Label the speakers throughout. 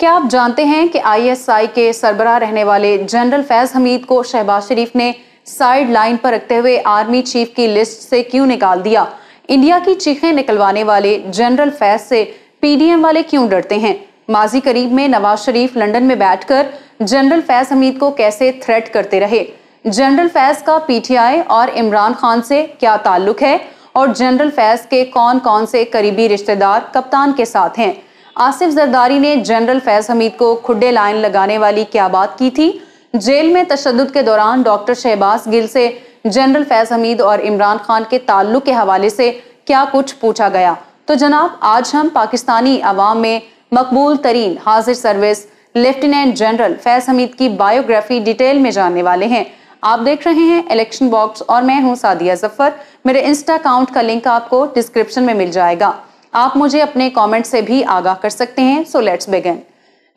Speaker 1: क्या आप जानते हैं कि आईएसआई के सरबरा रहने वाले जनरल फैज हमीद को शहबाज शरीफ ने साइड लाइन पर रखते हुए आर्मी चीफ की लिस्ट से क्यों निकाल दिया इंडिया की चीखें निकलवाने वाले जनरल फैज से पीडीएम वाले क्यों डरते हैं माजी करीब में नवाज शरीफ लंदन में बैठकर जनरल फैज हमीद को कैसे थ्रेट करते रहे जनरल फैज का पीटीआई और इमरान खान से क्या ताल्लुक है और जनरल फैज के कौन कौन से करीबी रिश्तेदार कप्तान के साथ हैं आसिफ जरदारी ने जनरल फैज हमीद को खुडे लाइन लगाने वाली क्या बात की थी जेल में तशद के दौरान डॉक्टर शहबाज गिल से जनरल फैज हमीद और इमरान खान के ताल्लुक के हवाले से क्या कुछ पूछा गया तो जनाब आज हम पाकिस्तानी आवाम में मकबूल तरीन हाजिर service lieutenant general Faiz Hameed की बायोग्राफी डिटेल में जानने वाले हैं आप देख रहे हैं इलेक्शन बॉक्स और मैं हूं सादिया जफर मेरे इंस्टा अकाउंट का लिंक आपको डिस्क्रिप्शन में मिल जाएगा आप मुझे अपने कमेंट से भी आगाह कर सकते हैं so let's begin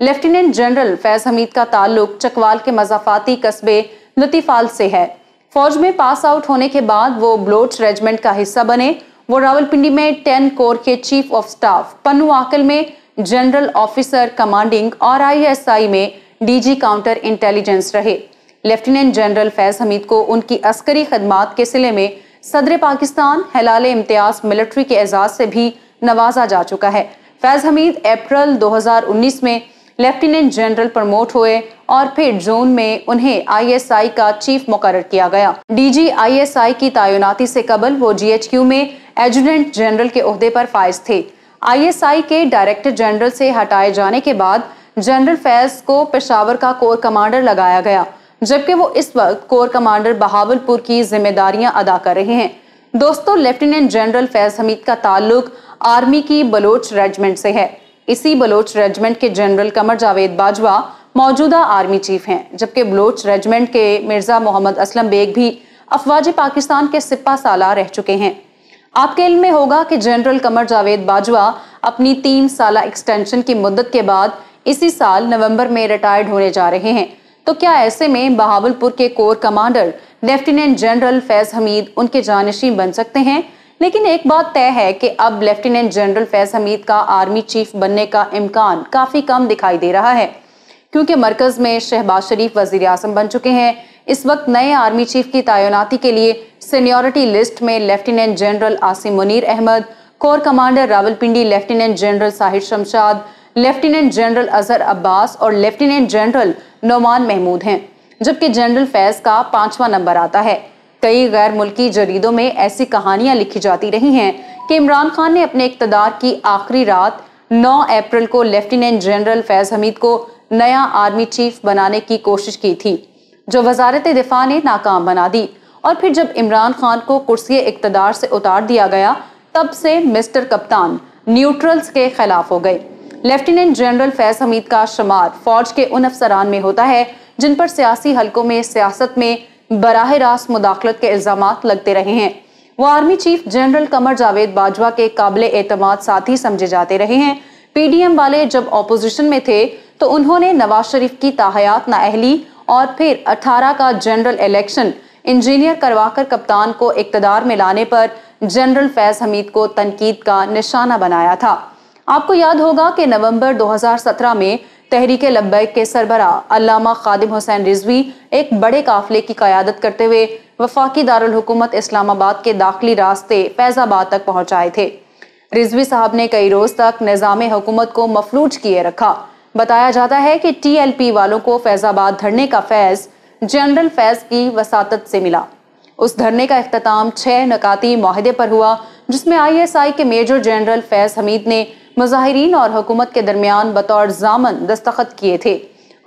Speaker 1: lieutenant general Faiz Hameed का ताल्लुक चकवाल के मजाफाती कस्बे लतीफाल से है फौज में पास आउट होने के बाद वो ब्लोच रेजिमेंट का हिस्सा बने वो रावलपिंडी में टेन कोर के chief of staff Pano Aqil में जनरल ऑफिसर कमांडिंग और आईएसआई में डीजी काउंटर इंटेलिजेंस रहे लेफ्टिनेंट जनरल फैज हमीद को उनकी अस्करी खदमात के सिले में सदर पाकिस्तान हलाल इम्तियाज मिलिट्री के एजाज से भी नवाजा जा चुका है फैज हमीद अप्रैल 2019 में लेफ्टिनेंट जनरल प्रमोट हुए और फिर जून में उन्हें आईएसआई का चीफ मुकर किया गया डीजी आईएसआई की तैनाती से कबल वो जीएचक्यू में एजुडेंट जनरल के अहदे पर फायज थे आईएसआई के डायरेक्टर जनरल से हटाए जाने के बाद जनरल फैज को पेशावर का कोर कमांडर लगाया गया जबकि वो इस वक्त कोर कमांडर बहावलपुर की जिम्मेदारियां अदा कर रहे हैं दोस्तों लेफ्टिनेंट जनरल फैज हमीद का ताल्लुक आर्मी की बलोच रेजिमेंट से है इसी बलोच रेजिमेंट के जनरल कमर जावेद बाजवा मौजूदा आर्मी चीफ हैं जबकि बलोच रेजिमेंट के मिर्जा मोहम्मद असलम बेग भी अफवाज पाकिस्तान के सिपा सालार रह चुके हैं आपके इल्म में होगा कि जनरल कमर जावेद बाजवा अपनी तीन साल एक्सटेंशन की मुद्दत के बाद इसी साल नवंबर में रिटायर्ड होने जा रहे हैं तो क्या ऐसे में बहावलपुर के corps commander lieutenant general Faiz Hameed उनके जानशीन बन सकते हैं लेकिन एक बात तय है कि अब लेफ्टिनेंट जनरल फैज हमीद का आर्मी चीफ बनने का इम्कान काफ़ी कम दिखाई दे रहा है क्योंकि मरकज़ में शहबाज शरीफ वजीर आजम बन चुके हैं इस वक्त नए आर्मी चीफ की तैनाती के लिए सीनियोरिटी लिस्ट में lieutenant general Asim Munir Ahmed corps commander Rawalpindi lieutenant general Sahid Shamshad lieutenant general Azhar Abbas और लेफ्टिनेंट जनरल नोमान महमूद हैं जबकि जनरल फैज का पांचवा नंबर आता है कई गैर मुल्की जरीदों में ऐसी कहानियां लिखी जाती रही हैं कि इमरान खान ने अपने इकतदार की आखिरी रात 9 अप्रैल को लेफ्टिनेंट जनरल फैज़ हमीद को नया आर्मी चीफ बनाने की कोशिश की थी जो वजारत दिफा ने नाकाम बना दी और फिर जब इमरान खान को कुर्सी इकतदार से उतार दिया गया तब से मिस्टर कप्तान न्यूट्रल्स के खिलाफ हो गए लेफ्टिनेंट जनरल फैज हमीद का शुमार फौज के उन अफसरान में होता है जिन पर सियासी हलकों में सियासत में बराह रास्त मुदाखलत के इल्जाम लगते रहे हैं वो army chief general Qamar Javed Bajwa के काबिल एतमाद साथी समझे जाते रहे हैं पीडीएम वाले जब ऑपोजिशन में थे तो उन्होंने नवाज शरीफ की ताहयात नाअहली और फिर 18 का जनरल इलेक्शन इंजीनियर करवाकर कप्तान को इकतदार में लाने पर जनरल फैज हमीद को तनकीद का निशाना बनाया था आपको याद होगा कि नवंबर 2017 में तहरीक लब्बैक के सरबरा अल्लामा खादिम हुसैन रिजवी एक बड़े काफिले की क़्यादत करते हुए वफाकी दारकूमत इस्लामाबाद के दाखिली रास्ते फैज़ाबाद तक पहुंचाए थे रिजवी साहब ने कई रोज़ तक निज़ाम हुकूमत को मफलूज किए रखा बताया जाता है कि टी एल पी वालों को फैज़ाबाद धरने का फैज़ जनरल फैज़ की वसात से मिला उस धरने का अख्ताम छः नकाती माहदे पर हुआ जिसमें आई एस आई के मेजर जनरल फैज़ हमीद ने मुजाहरीन और हुकूमत के दरमियान बतौर जामन दस्तखत किए थे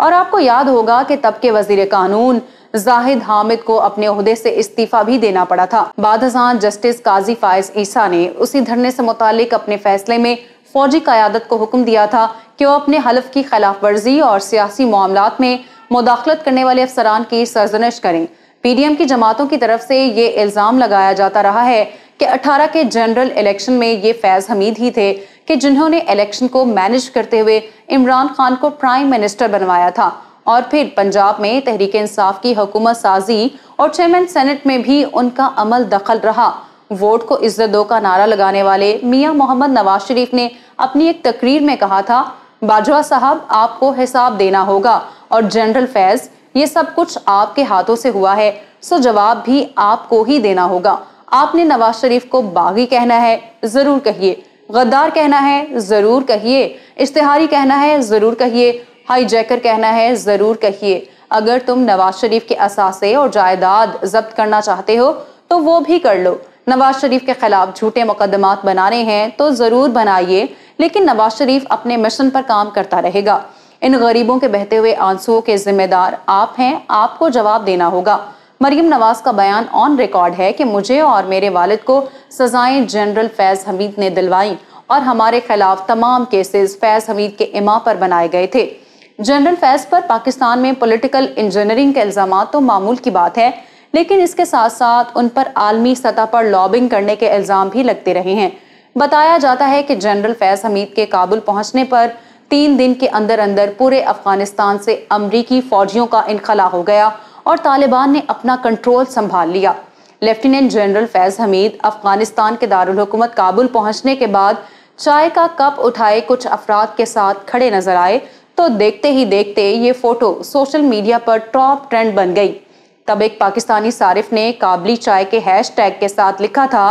Speaker 1: और आपको याद होगा कि तब के वजीर कानून जाहिद हामिद को अपने अहदे से इस्तीफा भी देना पड़ा था बाद जस्टिस काजी फायज ईसा ने उसी धरने से मुतालिक अपने फैसले में फौजी क्यादत को हुक्म दिया था कि वो अपने हलफ की खिलाफ वर्जी और सियासी मामला में मुदाखलत करने वाले अफसरान की सरजनश करें पीडीएम की जमातों की तरफ से ये इल्ज़ाम लगाया जाता रहा है कि 18 के जनरल इलेक्शन में ये फैज़ हमीद ही थे कि जिन्होंने इलेक्शन को मैनेज करते हुए इमरान खान को प्राइम मिनिस्टर बनवाया था और फिर पंजाब में तहरीक इंसाफ की हुकूमत साजी और चेयरमैन सेनेट में भी उनका अमल दखल रहा वोट को इज्जत दो का नारा लगाने वाले मियां मोहम्मद नवाज शरीफ ने अपनी एक तकरीर में कहा था बाजवा साहब आपको हिसाब देना होगा और जनरल फैज ये सब कुछ आपके हाथों से हुआ है सो जवाब भी आपको ही देना होगा आपने नवाज शरीफ को बागी कहना है जरूर कहिए गद्दार कहना है ज़रूर कहिए इश्तेहारी कहना है ज़रूर कहिए हाईजैकर कहना है ज़रूर कहिए अगर तुम नवाज शरीफ के असासे और जायदाद जब्त करना चाहते हो तो वो भी कर लो नवाज शरीफ के खिलाफ झूठे मुकदमात बनाने हैं तो ज़रूर बनाइए लेकिन नवाज शरीफ अपने मिशन पर काम करता रहेगा इन गरीबों के बहते हुए आंसुओं के जिम्मेदार आप हैं आपको जवाब देना होगा मरीम नवाज का बयान ऑन रिकॉर्ड है कि मुझे और मेरे वालिद को सजाएं जनरल फैज़ हमीद ने दिलवाई और हमारे खिलाफ तमाम केसेस फैज़ हमीद के इमा पर बनाए गए थे जनरल फैज़ पर पाकिस्तान में पोलिटिकल इंजीनियरिंग के इल्ज़ाम तो मामूल की बात है लेकिन इसके साथ साथ उन पर आलमी सतह पर लॉबिंग करने के इल्ज़ाम भी लगते रहे हैं बताया जाता है कि जनरल फैज़ हमीद के काबुल पहुंचने पर तीन दिन के अंदर अंदर पूरे अफगानिस्तान से अमरीकी फौजियों का इनखला हो गया और तालिबान ने अपना कंट्रोल संभाल लिया लेफ्टिनेंट जनरल फैज हमीद अफगानिस्तान के दारकूमत काबुल पहुंचने के बाद चाय का कप उठाए कुछ अफराद के साथ खड़े नजर आए तो देखते ही देखते ये फोटो सोशल मीडिया पर टॉप ट्रेंड बन गई तब एक पाकिस्तानी सारिफ ने काबली चाय के हैश टैग के साथ लिखा था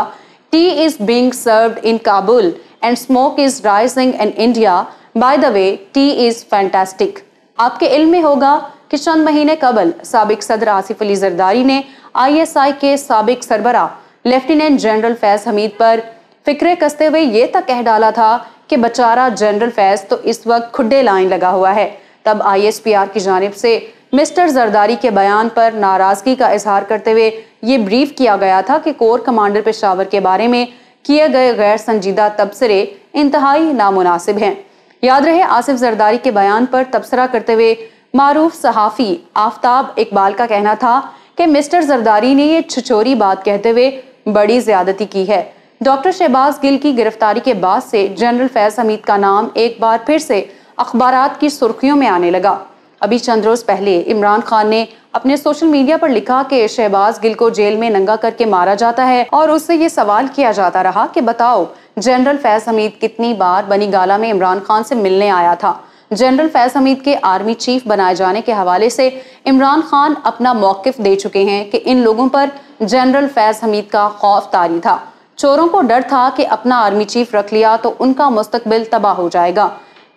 Speaker 1: tea is being served in Kabul and smoke is rising in India by the way tea is fantastic आपके इल्म में होगा कि चंद महीने कबल सबक सदर आसिफ अली जरदारी ने आईएसआई के सबक सरबरा लेफ्टिनेंट जनरल फैज हमीद पर फिक्रे कसते हुए ये तक कह डाला था कि बचारा जनरल फैज तो इस वक्त खुडे लाइन लगा हुआ है तब आईएसपीआर की जानब से मिस्टर जरदारी के बयान पर नाराजगी का इजहार करते हुए ये ब्रीफ किया गया था कि कोर कमांडर पेशावर के बारे में किए गए गैर संजीदा तबसरे इंतहाई नामनासिब हैं याद रहे आसिफ जरदारी के बयान पर तबसरा करते हुए मारूफ सहाफ़ी आफ्ताब इकबाल का कहना था कि मिस्टर जरदारी ने यह छिचोरी बात कहते हुए बड़ी ज्यादती की है डॉक्टर शहबाज गिल की गिरफ्तारी के बाद से जनरल फैज हमीद का नाम एक बार फिर से अखबार की सुर्खियों में आने लगा अभी चंद रोज पहले इमरान खान ने अपने सोशल मीडिया पर लिखा कि शहबाज गिल को जेल में नंगा करके मारा जाता है और उससे ये सवाल किया जाता रहा कि बताओ जनरल फैज हमीद कितनी बार बनी गाला में इमरान खान से मिलने आया था जनरल फैज हमीद के आर्मी चीफ बनाए जाने के हवाले से इमरान खान अपना मौकफ दे चुके हैं कि इन लोगों पर जनरल फैज हमीद का खौफ तारी था चोरों को डर था कि अपना आर्मी चीफ रख लिया तो उनका मुस्तबिल तबाह हो जाएगा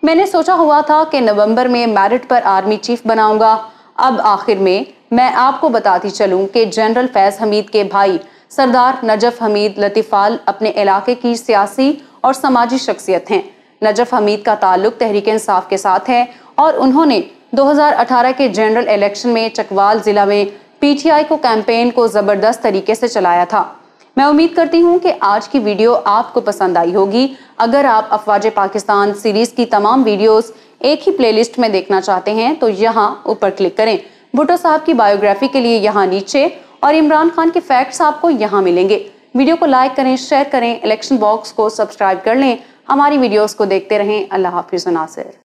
Speaker 1: मैंने सोचा हुआ था कि नवंबर में मेरिट पर आर्मी चीफ बनाऊंगा अब आखिर में मैं आपको बताती चलूं कि जनरल फैज हमीद के भाई सरदार नजफ हमीद लतीफ़ाल अपने इलाके की सियासी और समाजी शख्सियत हैं नजफ हमीद का ताल्लुक तहरीक इंसाफ के साथ है और उन्होंने 2018 के जनरल इलेक्शन में चकवाल ज़िला में पीटीआई को कैंपेन को ज़बरदस्त तरीके से चलाया था मैं उम्मीद करती हूँ कि आज की वीडियो आपको पसंद आई होगी अगर आप अफवाज पाकिस्तान सीरीज़ की तमाम वीडियोस एक ही प्लेलिस्ट में देखना चाहते हैं तो यहाँ ऊपर क्लिक करें भुटो साहब की बायोग्राफी के लिए यहाँ नीचे और इमरान खान के फैक्ट्स आपको यहाँ मिलेंगे वीडियो को लाइक करें शेयर करें इलेक्शन बॉक्स को सब्सक्राइब कर लें हमारी वीडियोस को देखते रहें अल्लाह हाफिज़ नासिर